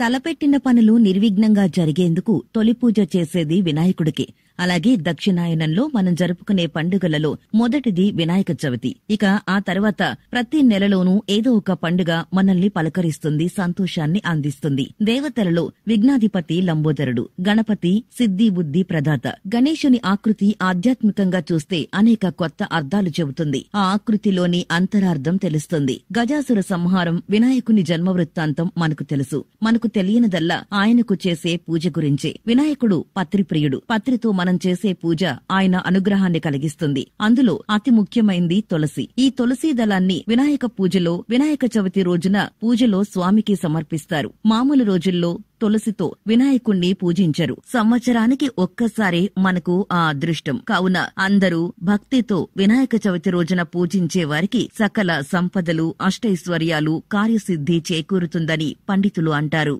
తలపెట్టిన పనులు నిర్విఘ్నంగా జరిగేందుకు తొలి పూజ చేసేది వినాయకుడికి అలాగే దక్షిణాయనంలో మనం జరుపుకునే పండుగలలో మొదటిది వినాయక చవితి ఇక ఆ తర్వాత ప్రతి నెలలోనూ ఏదో ఒక పండుగ మనల్ని పలకరిస్తుంది సంతోషాన్ని అందిస్తుంది దేవతలలో విఘ్నాధిపతి లంబోదరుడు గణపతి సిద్ధి బుద్ధి ప్రదాత గణేశుని ఆకృతి ఆధ్యాత్మికంగా చూస్తే అనేక కొత్త అర్థాలు చెబుతుంది ఆ ఆకృతిలోని అంతరార్థం తెలుస్తుంది గజాసుర సంహారం వినాయకుని జన్మ వృత్తాంతం మనకు తెలుసు మనకు తెలియనిదల్లా ఆయనకు చేసే పూజ గురించే వినాయకుడు పత్రిప్రియుడు పత్రితో మన మనం చేసే పూజ ఆయన అనుగ్రహాన్ని కలిగిస్తుంది అందులో అతి ముఖ్యమైంది తులసి ఈ తులసి దళాన్ని వినాయక పూజలో వినాయక చవితి రోజున పూజలో స్వామికి సమర్పిస్తారు మామూలు రోజుల్లో తులసితో వినాయకుణ్ణి పూజించరు సంవత్సరానికి ఒక్కసారి మనకు ఆ అదృష్టం కావున అందరూ భక్తితో వినాయక చవితి రోజున పూజించే వారికి సకల సంపదలు అష్టైశ్వర్యాలు కార్యసిద్ధి చేకూరుతుందని పండితులు అంటారు